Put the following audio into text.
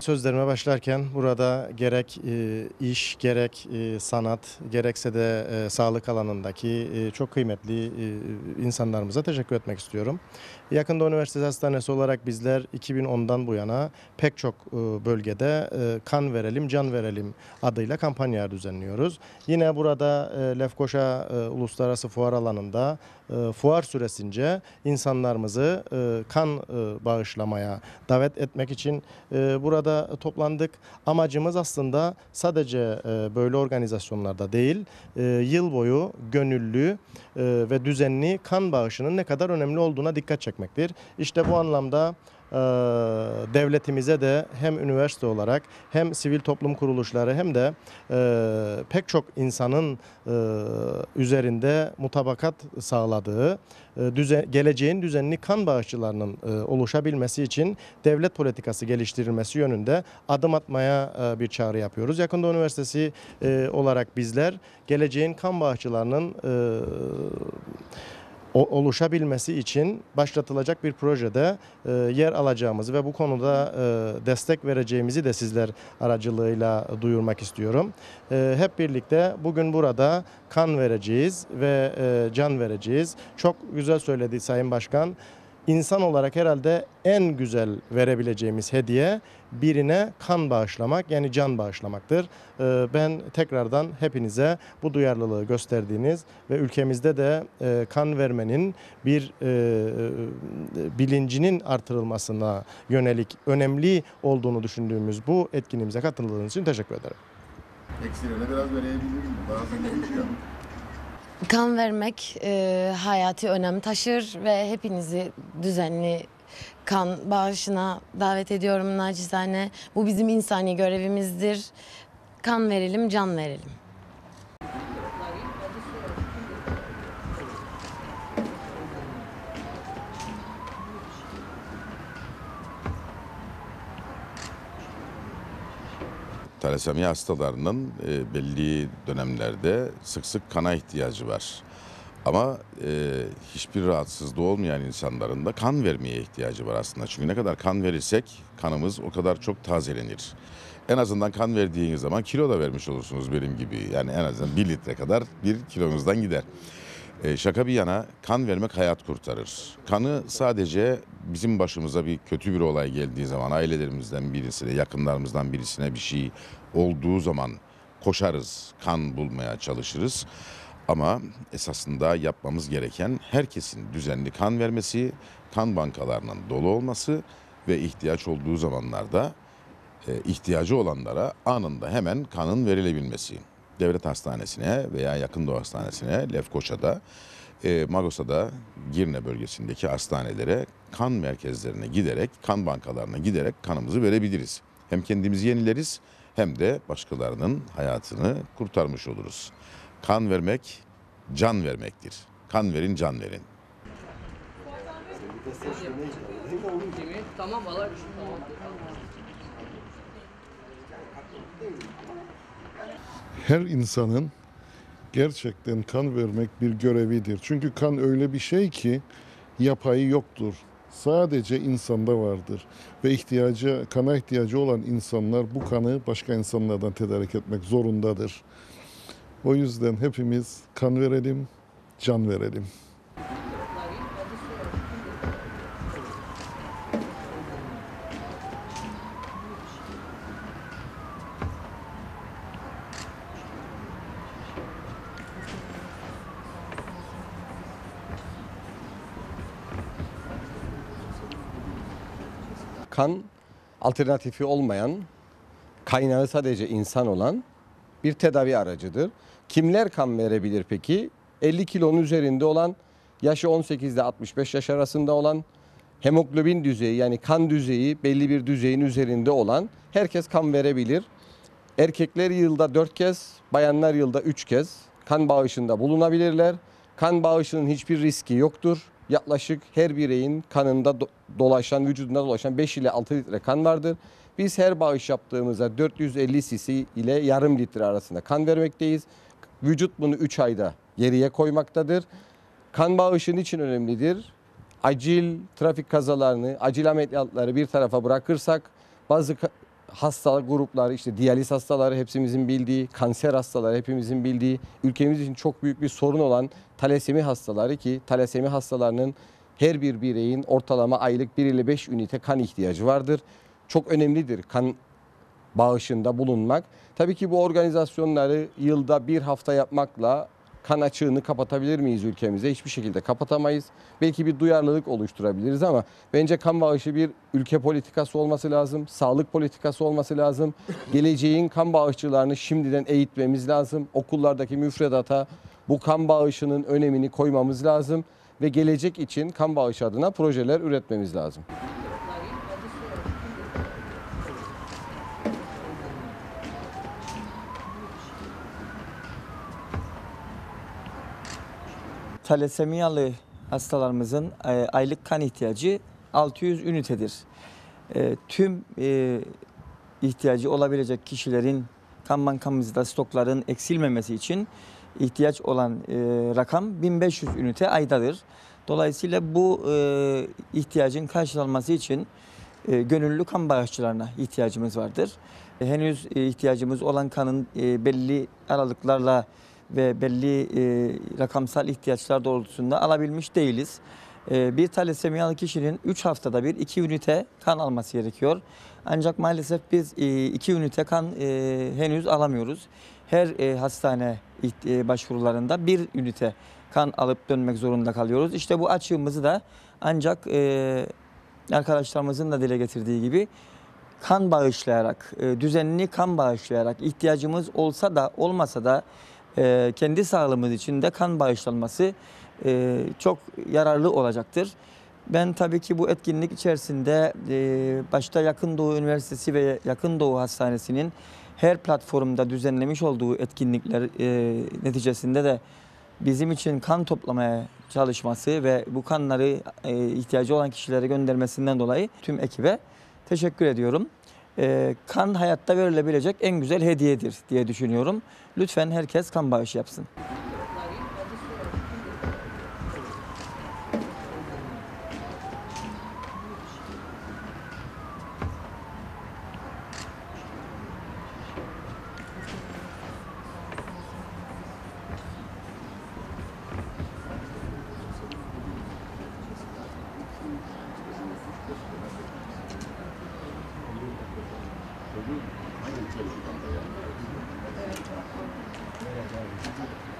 Sözlerime başlarken burada gerek e, iş, gerek e, sanat, gerekse de e, sağlık alanındaki çok kıymetli insanlarımıza teşekkür etmek istiyorum. Yakında üniversite hastanesi olarak bizler 2010'dan bu yana pek çok bölgede kan verelim, can verelim adıyla kampanyalar düzenliyoruz. Yine burada Lefkoşa Uluslararası Fuar alanında fuar süresince insanlarımızı kan bağışlamaya davet etmek için burada burada toplandık. Amacımız aslında sadece e, böyle organizasyonlarda değil, e, yıl boyu gönüllü e, ve düzenli kan bağışının ne kadar önemli olduğuna dikkat çekmektir. İşte bu anlamda ee, devletimize de hem üniversite olarak hem sivil toplum kuruluşları hem de e, pek çok insanın e, üzerinde mutabakat sağladığı e, düzen, geleceğin düzenini kan bağışçılarının oluşabilmesi için devlet politikası geliştirilmesi yönünde adım atmaya bir çağrı yapıyoruz. Yakında Üniversitesi olarak bizler geleceğin kan bağışçılarının oluşabilmesi için başlatılacak bir projede e, yer alacağımızı ve bu konuda e, destek vereceğimizi de sizler aracılığıyla duyurmak istiyorum. E, hep birlikte bugün burada kan vereceğiz ve can vereceğiz. Çok güzel söyledi Sayın Başkan insan olarak herhalde en güzel verebileceğimiz hediye birine kan bağışlamak yani can bağışlamaktır. Ee, ben tekrardan hepinize bu duyarlılığı gösterdiğiniz ve ülkemizde de e, kan vermenin bir e, e, bilincinin artırılmasına yönelik önemli olduğunu düşündüğümüz bu etkinliğimize katıldığınız için teşekkür ederim. Eksilene biraz verebiliriz mi? Bazen Kan vermek e, hayati önem taşır ve hepinizi düzenli kan bağışına davet ediyorum nacizane. Bu bizim insani görevimizdir. Kan verelim, can verelim. Talasemi hastalarının e, belli dönemlerde sık sık kana ihtiyacı var. Ama e, hiçbir rahatsızlığı olmayan insanların da kan vermeye ihtiyacı var aslında. Çünkü ne kadar kan verirsek kanımız o kadar çok tazelenir. En azından kan verdiğiniz zaman kilo da vermiş olursunuz benim gibi. Yani en azından bir litre kadar bir kilomuzdan gider. E, şaka bir yana kan vermek hayat kurtarır. Kanı sadece bizim başımıza bir kötü bir olay geldiği zaman ailelerimizden birisine, yakınlarımızdan birisine bir şey olduğu zaman koşarız, kan bulmaya çalışırız. Ama esasında yapmamız gereken herkesin düzenli kan vermesi, kan bankalarının dolu olması ve ihtiyaç olduğu zamanlarda e, ihtiyacı olanlara anında hemen kanın verilebilmesi devlet hastanesine veya yakın doğu hastanesine Lefkoça'da, e, Magosa'da Girne bölgesindeki hastanelere kan merkezlerine giderek, kan bankalarına giderek kanımızı verebiliriz. Hem kendimizi yenileriz hem de başkalarının hayatını kurtarmış oluruz. Kan vermek can vermektir. Kan verin, can verin. Tamam, alır. Tamam. Şey her insanın gerçekten kan vermek bir görevidir. Çünkü kan öyle bir şey ki yapayı yoktur. Sadece insanda vardır ve ihtiyacı kana ihtiyacı olan insanlar bu kanı başka insanlardan tedarik etmek zorundadır. O yüzden hepimiz kan verelim, can verelim. akan, alternatifi olmayan, kaynağı sadece insan olan bir tedavi aracıdır. Kimler kan verebilir peki? 50 kilonun üzerinde olan, yaşı 18 ile 65 yaş arasında olan, hemoglobin düzeyi yani kan düzeyi belli bir düzeyin üzerinde olan herkes kan verebilir. Erkekler yılda 4 kez, bayanlar yılda 3 kez kan bağışında bulunabilirler. Kan bağışının hiçbir riski yoktur yaklaşık her bireyin kanında dolaşan, vücudunda dolaşan 5 ile 6 litre kan vardır. Biz her bağış yaptığımızda 450 cc ile yarım litre arasında kan vermekteyiz. Vücut bunu 3 ayda geriye koymaktadır. Kan bağışın için önemlidir. Acil trafik kazalarını, acil ameliyatları bir tarafa bırakırsak bazı hasta grupları işte diyaliz hastaları hepimizin bildiği, kanser hastaları hepimizin bildiği, ülkemiz için çok büyük bir sorun olan talasemi hastaları ki talasemi hastalarının her bir bireyin ortalama aylık 1 ile 5 ünite kan ihtiyacı vardır. Çok önemlidir kan bağışında bulunmak. Tabii ki bu organizasyonları yılda bir hafta yapmakla kan açığını kapatabilir miyiz ülkemize? Hiçbir şekilde kapatamayız. Belki bir duyarlılık oluşturabiliriz ama bence kan bağışı bir ülke politikası olması lazım. Sağlık politikası olması lazım. Geleceğin kan bağışçılarını şimdiden eğitmemiz lazım. Okullardaki müfredata bu kan bağışının önemini koymamız lazım ve gelecek için kan bağışı adına projeler üretmemiz lazım. talasemiyalı hastalarımızın e, aylık kan ihtiyacı 600 ünitedir. E, tüm e, ihtiyacı olabilecek kişilerin kan bankamızda stokların eksilmemesi için ihtiyaç olan rakam 1500 ünite aydadır. Dolayısıyla bu ihtiyacın karşılanması için gönüllü kan bağışçılarına ihtiyacımız vardır. henüz ihtiyacımız olan kanın belli aralıklarla ve belli e, rakamsal ihtiyaçlar doğrultusunda alabilmiş değiliz. E, bir talesemiyalı kişinin 3 haftada bir 2 ünite kan alması gerekiyor. Ancak maalesef biz 2 e, ünite kan e, henüz alamıyoruz. Her e, hastane e, başvurularında bir ünite kan alıp dönmek zorunda kalıyoruz. İşte bu açığımızı da ancak e, arkadaşlarımızın da dile getirdiği gibi kan bağışlayarak, e, düzenli kan bağışlayarak ihtiyacımız olsa da olmasa da ee, kendi sağlığımız için de kan bağışlanması e, çok yararlı olacaktır. Ben tabii ki bu etkinlik içerisinde e, başta Yakın Doğu Üniversitesi ve Yakın Doğu Hastanesi'nin her platformda düzenlemiş olduğu etkinlikler e, neticesinde de bizim için kan toplamaya çalışması ve bu kanları ihtiyacı olan kişilere göndermesinden dolayı tüm ekibe teşekkür ediyorum. Ee, kan hayatta verilebilecek en güzel hediyedir diye düşünüyorum. Lütfen herkes kan bağışı yapsın. 嗯，还有这个，这个，这个，这个，这个，这个，这个，这个，这